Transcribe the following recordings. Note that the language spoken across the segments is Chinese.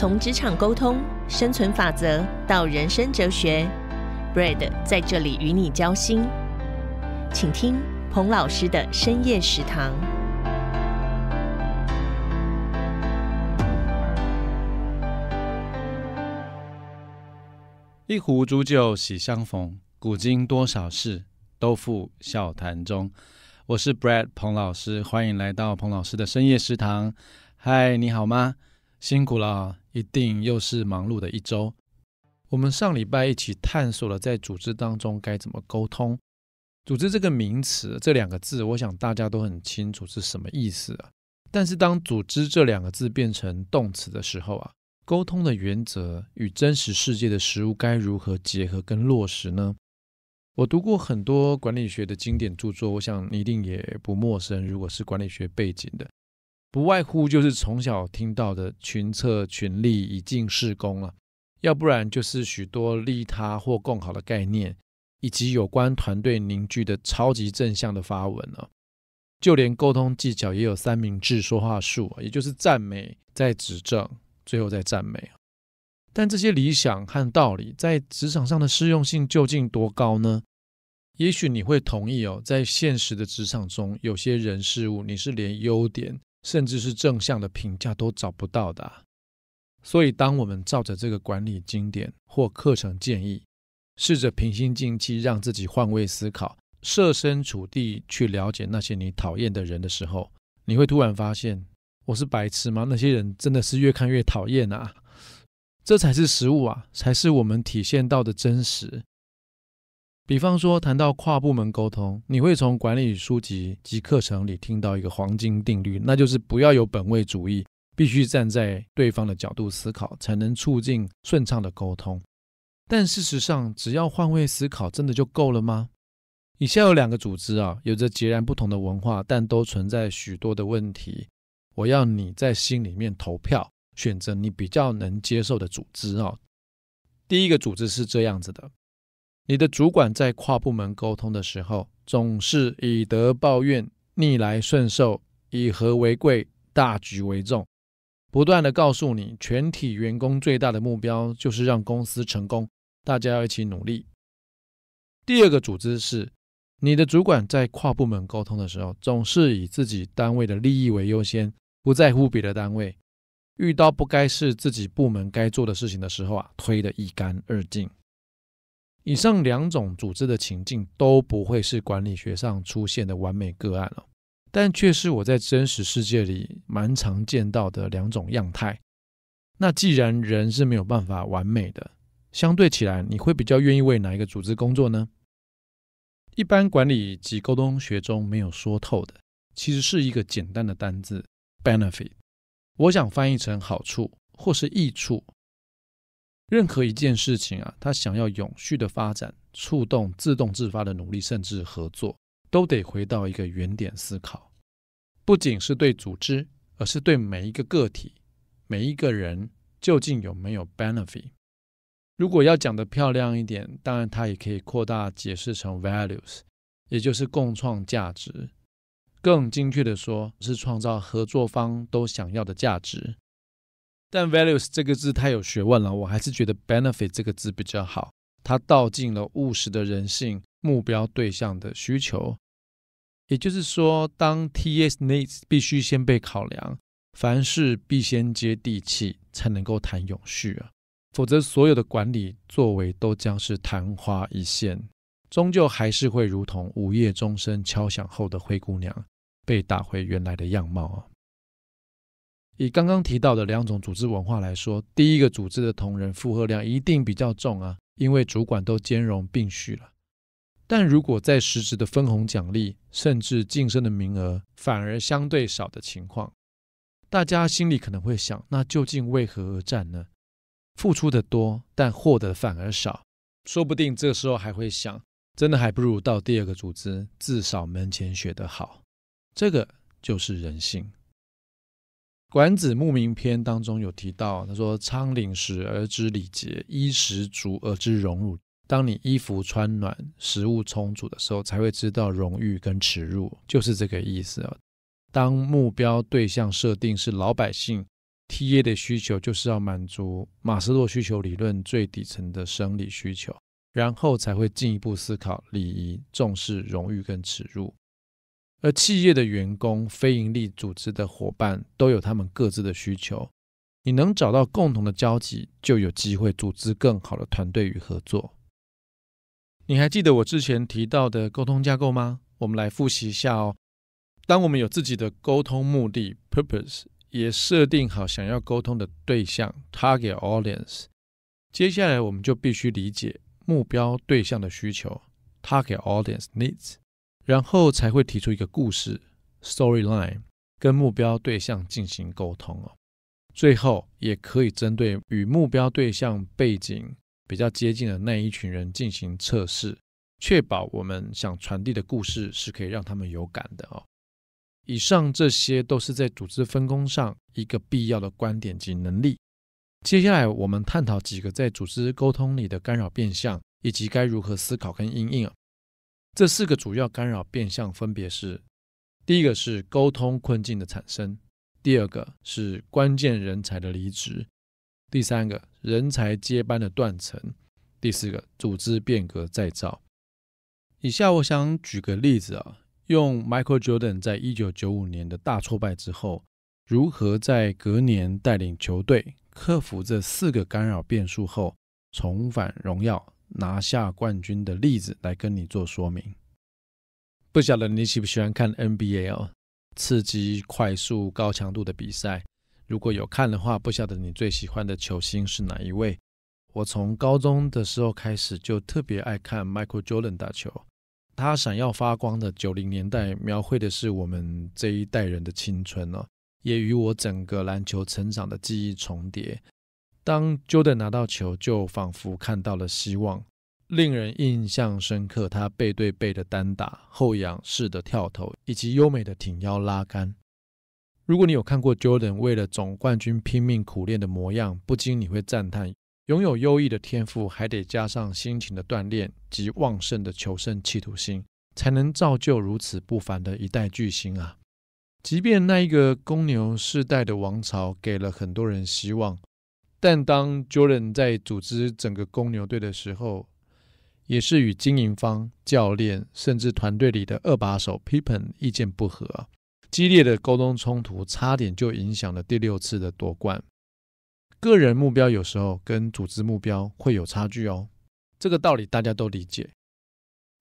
从职场沟通生存法则到人生哲学，Brad 在这里与你交心，请听彭老师的深夜食堂。一壶浊酒喜相逢，古今多少事，都付笑谈中。我是 Brad 彭老师，欢迎来到彭老师的深夜食堂。嗨，你好吗？辛苦了。一定又是忙碌的一周。我们上礼拜一起探索了在组织当中该怎么沟通。组织这个名词这两个字，我想大家都很清楚是什么意思啊。但是当组织这两个字变成动词的时候啊，沟通的原则与真实世界的实物该如何结合跟落实呢？我读过很多管理学的经典著作，我想一定也不陌生。如果是管理学背景的。不外乎就是从小听到的“群策群力以尽事功”了，要不然就是许多利他或更好的概念，以及有关团队凝聚的超级正向的发文了。就连沟通技巧也有三明治说话术，也就是赞美、再指正、最后再赞美。但这些理想和道理在职场上的适用性究竟多高呢？也许你会同意哦，在现实的职场中，有些人事物你是连优点。甚至是正向的评价都找不到的，所以当我们照着这个管理经典或课程建议，试着平心静气，让自己换位思考，设身处地去了解那些你讨厌的人的时候，你会突然发现：我是白痴吗？那些人真的是越看越讨厌啊！这才是实物啊，才是我们体现到的真实。比方说，谈到跨部门沟通，你会从管理书籍及课程里听到一个黄金定律，那就是不要有本位主义，必须站在对方的角度思考，才能促进顺畅的沟通。但事实上，只要换位思考，真的就够了吗？以下有两个组织啊，有着截然不同的文化，但都存在许多的问题。我要你在心里面投票，选择你比较能接受的组织啊。第一个组织是这样子的。你的主管在跨部门沟通的时候，总是以德报怨、逆来顺受、以和为贵、大局为重，不断的告诉你全体员工最大的目标就是让公司成功，大家要一起努力。第二个组织是，你的主管在跨部门沟通的时候，总是以自己单位的利益为优先，不在乎别的单位，遇到不该是自己部门该做的事情的时候啊，推得一干二净。以上两种组织的情境都不会是管理学上出现的完美个案了，但却是我在真实世界里蛮常见到的两种样态。那既然人是没有办法完美的，相对起来，你会比较愿意为哪一个组织工作呢？一般管理及沟通学中没有说透的，其实是一个简单的单字 “benefit”，我想翻译成好处或是益处。任何一件事情啊，它想要永续的发展、触动、自动自发的努力，甚至合作，都得回到一个原点思考。不仅是对组织，而是对每一个个体、每一个人，究竟有没有 benefit？如果要讲的漂亮一点，当然它也可以扩大解释成 values，也就是共创价值。更精确的说，是创造合作方都想要的价值。但 values 这个字太有学问了，我还是觉得 benefit 这个字比较好。它道尽了务实的人性、目标对象的需求。也就是说，当 TS needs 必须先被考量，凡事必先接地气，才能够谈永续啊。否则，所有的管理作为都将是昙花一现，终究还是会如同午夜钟声敲响后的灰姑娘，被打回原来的样貌啊。以刚刚提到的两种组织文化来说，第一个组织的同仁负荷量一定比较重啊，因为主管都兼容并蓄了。但如果在实质的分红奖励，甚至晋升的名额反而相对少的情况，大家心里可能会想，那究竟为何而战呢？付出的多，但获得反而少，说不定这时候还会想，真的还不如到第二个组织，至少门前学得好。这个就是人性。管子牧民篇当中有提到，他说：“仓廪实而知礼节，衣食足而知荣辱。”当你衣服穿暖、食物充足的时候，才会知道荣誉跟耻辱，就是这个意思啊。当目标对象设定是老百姓，TA 的需求就是要满足马斯洛需求理论最底层的生理需求，然后才会进一步思考礼仪、重视荣誉跟耻辱。而企业的员工、非营利组织的伙伴都有他们各自的需求，你能找到共同的交集，就有机会组织更好的团队与合作。你还记得我之前提到的沟通架构吗？我们来复习一下哦。当我们有自己的沟通目的 （purpose），也设定好想要沟通的对象 （target audience），接下来我们就必须理解目标对象的需求 （target audience needs）。然后才会提出一个故事 storyline，跟目标对象进行沟通哦。最后也可以针对与目标对象背景比较接近的那一群人进行测试，确保我们想传递的故事是可以让他们有感的哦。以上这些都是在组织分工上一个必要的观点及能力。接下来我们探讨几个在组织沟通里的干扰变相，以及该如何思考跟应用。这四个主要干扰变相分别是：第一个是沟通困境的产生；第二个是关键人才的离职；第三个人才接班的断层；第四个组织变革再造。以下我想举个例子啊，用 Michael Jordan 在一九九五年的大挫败之后，如何在隔年带领球队克服这四个干扰变数后，重返荣耀。拿下冠军的例子来跟你做说明。不晓得你喜不喜欢看 NBA 哦，刺激、快速、高强度的比赛。如果有看的话，不晓得你最喜欢的球星是哪一位？我从高中的时候开始就特别爱看 Michael Jordan 打球，他闪耀发光的九零年代，描绘的是我们这一代人的青春哦，也与我整个篮球成长的记忆重叠。当 Jordan 拿到球，就仿佛看到了希望，令人印象深刻。他背对背的单打、后仰式的跳投，以及优美的挺腰拉杆。如果你有看过 Jordan 为了总冠军拼命苦练的模样，不禁你会赞叹：拥有优异的天赋，还得加上辛勤的锻炼及旺盛的求胜企图心，才能造就如此不凡的一代巨星啊！即便那一个公牛世代的王朝，给了很多人希望。但当 j o r d a n 在组织整个公牛队的时候，也是与经营方、教练甚至团队里的二把手 p i p p e n 意见不合，激烈的沟通冲突差点就影响了第六次的夺冠。个人目标有时候跟组织目标会有差距哦，这个道理大家都理解。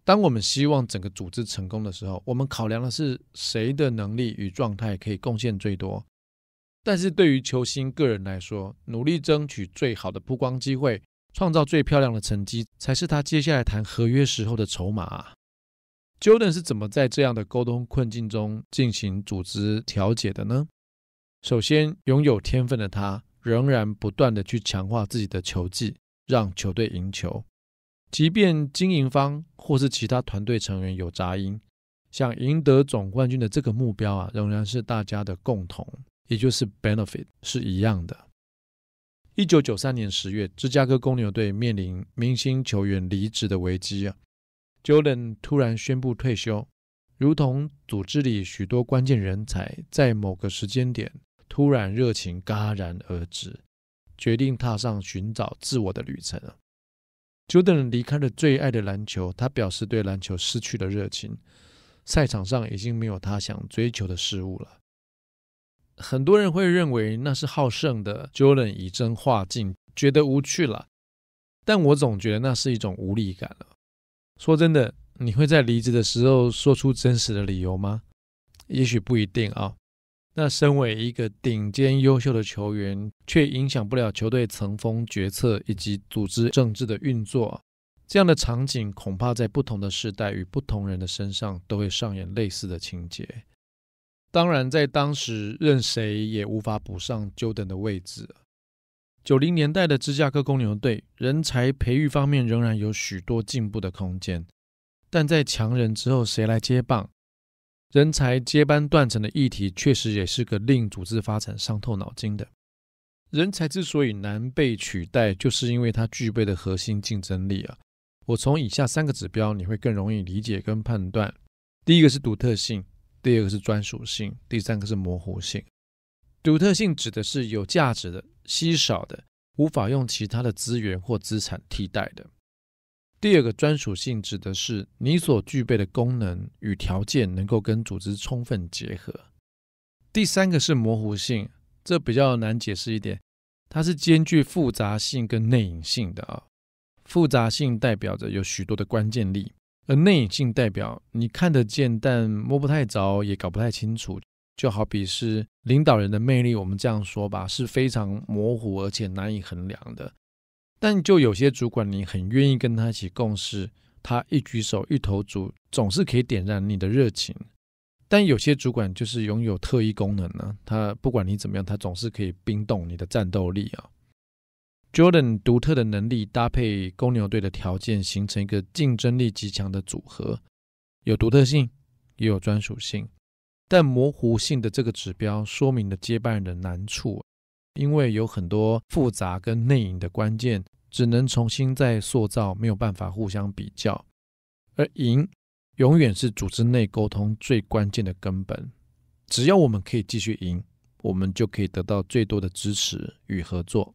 当我们希望整个组织成功的时候，我们考量的是谁的能力与状态可以贡献最多。但是对于球星个人来说，努力争取最好的曝光机会，创造最漂亮的成绩，才是他接下来谈合约时候的筹码。啊。Jordan 是怎么在这样的沟通困境中进行组织调解的呢？首先，拥有天分的他，仍然不断的去强化自己的球技，让球队赢球。即便经营方或是其他团队成员有杂音，想赢得总冠军的这个目标啊，仍然是大家的共同。也就是 benefit 是一样的。一九九三年十月，芝加哥公牛队面临明星球员离职的危机啊。Jordan 突然宣布退休，如同组织里许多关键人才在某个时间点突然热情戛然而止，决定踏上寻找自我的旅程啊。Jordan 离开了最爱的篮球，他表示对篮球失去了热情，赛场上已经没有他想追求的事物了。很多人会认为那是好胜的 j r d a n 以真化境，觉得无趣了。但我总觉得那是一种无力感了。说真的，你会在离职的时候说出真实的理由吗？也许不一定啊。那身为一个顶尖优秀的球员，却影响不了球队层峰决策以及组织政治的运作，这样的场景恐怕在不同的时代与不同人的身上都会上演类似的情节。当然，在当时，任谁也无法补上 Jordan 的位置。九零年代的芝加哥公牛队，人才培育方面仍然有许多进步的空间，但在强人之后，谁来接棒？人才接班断层的议题，确实也是个令组织发展伤透脑筋的。人才之所以难被取代，就是因为他具备的核心竞争力啊。我从以下三个指标，你会更容易理解跟判断。第一个是独特性。第二个是专属性，第三个是模糊性。独特性指的是有价值的、稀少的、无法用其他的资源或资产替代的。第二个专属性指的是你所具备的功能与条件能够跟组织充分结合。第三个是模糊性，这比较难解释一点，它是兼具复杂性跟内隐性的啊。复杂性代表着有许多的关键力。而内隐性代表你看得见，但摸不太着，也搞不太清楚。就好比是领导人的魅力，我们这样说吧，是非常模糊而且难以衡量的。但就有些主管，你很愿意跟他一起共事，他一举手一投足，总是可以点燃你的热情。但有些主管就是拥有特异功能呢，他不管你怎么样，他总是可以冰冻你的战斗力啊。Jordan 独特的能力搭配公牛队的条件，形成一个竞争力极强的组合，有独特性，也有专属性。但模糊性的这个指标，说明了接班人的难处，因为有很多复杂跟内隐的关键，只能重新再塑造，没有办法互相比较。而赢永远是组织内沟通最关键的根本。只要我们可以继续赢，我们就可以得到最多的支持与合作。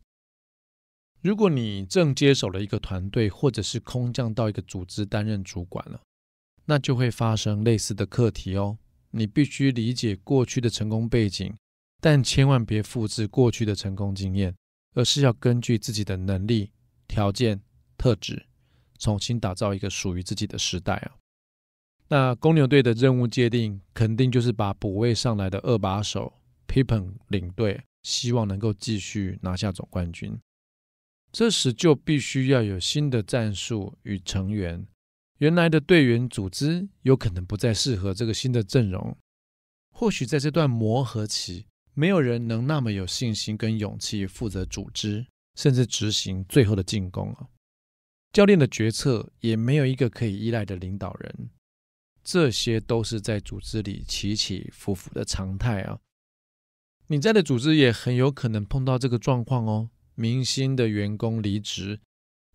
如果你正接手了一个团队，或者是空降到一个组织担任主管了，那就会发生类似的课题哦。你必须理解过去的成功背景，但千万别复制过去的成功经验，而是要根据自己的能力、条件、特质，重新打造一个属于自己的时代啊。那公牛队的任务界定，肯定就是把补位上来的二把手 Pippen 领队，希望能够继续拿下总冠军。这时就必须要有新的战术与成员，原来的队员组织有可能不再适合这个新的阵容。或许在这段磨合期，没有人能那么有信心跟勇气负责组织，甚至执行最后的进攻啊。教练的决策也没有一个可以依赖的领导人，这些都是在组织里起起伏伏的常态啊。你在的组织也很有可能碰到这个状况哦。明星的员工离职，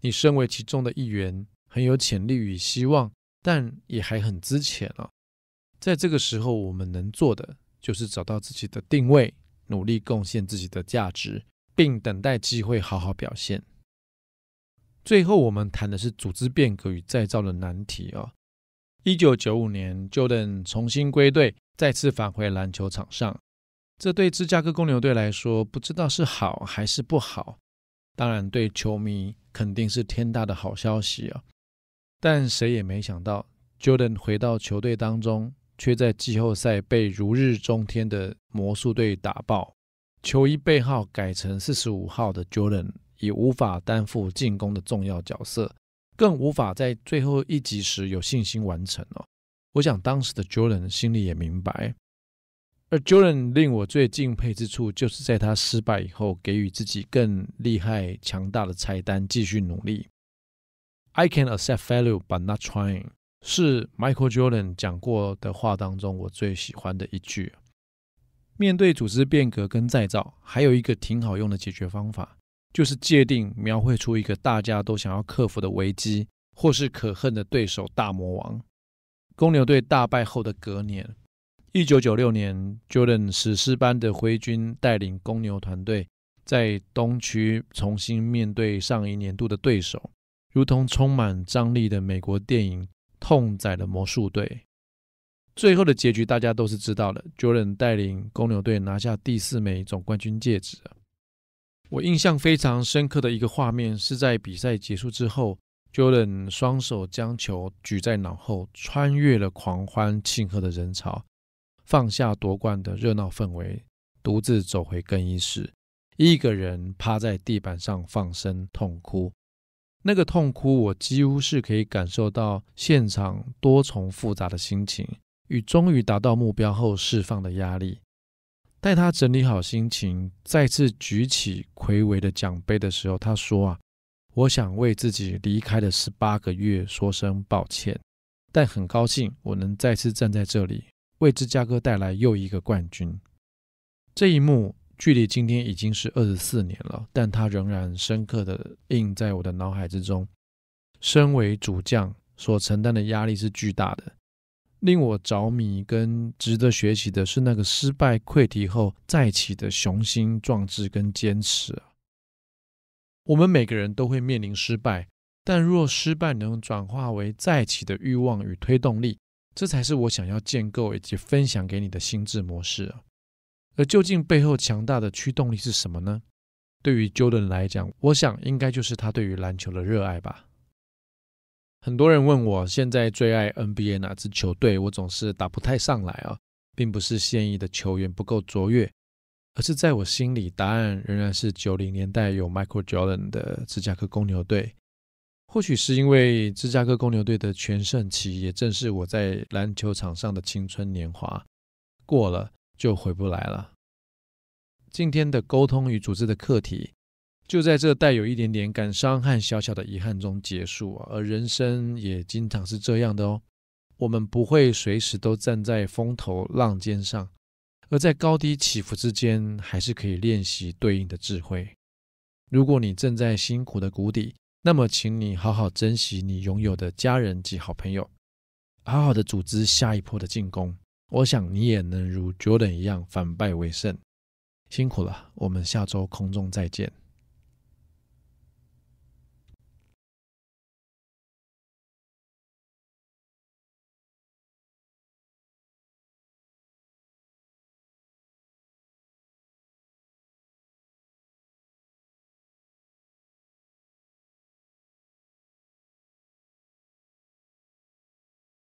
你身为其中的一员，很有潜力与希望，但也还很资浅啊。在这个时候，我们能做的就是找到自己的定位，努力贡献自己的价值，并等待机会好好表现。最后，我们谈的是组织变革与再造的难题啊。一九九五年，Jordan 重新归队，再次返回篮球场上。这对芝加哥公牛队来说，不知道是好还是不好。当然，对球迷肯定是天大的好消息啊！但谁也没想到，Jordan 回到球队当中，却在季后赛被如日中天的魔术队打爆。球衣背号改成四十五号的 Jordan，已无法担负进攻的重要角色，更无法在最后一集时有信心完成哦。我想，当时的 Jordan 心里也明白。而 Jordan 令我最敬佩之处，就是在他失败以后，给予自己更厉害、强大的菜单，继续努力。I can accept failure, but not trying，是 Michael Jordan 讲过的话当中我最喜欢的一句。面对组织变革跟再造，还有一个挺好用的解决方法，就是界定、描绘出一个大家都想要克服的危机，或是可恨的对手大魔王。公牛队大败后的隔年。一九九六年，Jordan 史诗般的挥军带领公牛团队在东区重新面对上一年度的对手，如同充满张力的美国电影《痛宰的魔术队》。最后的结局大家都是知道的，Jordan 带领公牛队拿下第四枚总冠军戒指。我印象非常深刻的一个画面是在比赛结束之后，Jordan 双手将球举在脑后，穿越了狂欢庆贺的人潮。放下夺冠的热闹氛围，独自走回更衣室，一个人趴在地板上放声痛哭。那个痛哭，我几乎是可以感受到现场多重复杂的心情与终于达到目标后释放的压力。待他整理好心情，再次举起魁伟的奖杯的时候，他说：“啊，我想为自己离开的十八个月说声抱歉，但很高兴我能再次站在这里。”为芝加哥带来又一个冠军，这一幕距离今天已经是二十四年了，但它仍然深刻的印在我的脑海之中。身为主将，所承担的压力是巨大的，令我着迷跟值得学习的是那个失败溃堤后再起的雄心壮志跟坚持我们每个人都会面临失败，但若失败能转化为再起的欲望与推动力。这才是我想要建构以及分享给你的心智模式啊！而究竟背后强大的驱动力是什么呢？对于 Jordan 来讲，我想应该就是他对于篮球的热爱吧。很多人问我现在最爱 NBA 哪支球队，我总是答不太上来啊，并不是现役的球员不够卓越，而是在我心里，答案仍然是九零年代有 Michael Jordan 的芝加哥公牛队。或许是因为芝加哥公牛队的全盛期，也正是我在篮球场上的青春年华，过了就回不来了。今天的沟通与组织的课题，就在这带有一点点感伤和小小的遗憾中结束。而人生也经常是这样的哦，我们不会随时都站在风头浪尖上，而在高低起伏之间，还是可以练习对应的智慧。如果你正在辛苦的谷底，那么，请你好好珍惜你拥有的家人及好朋友，好好的组织下一波的进攻。我想你也能如 Jordan 一样反败为胜。辛苦了，我们下周空中再见。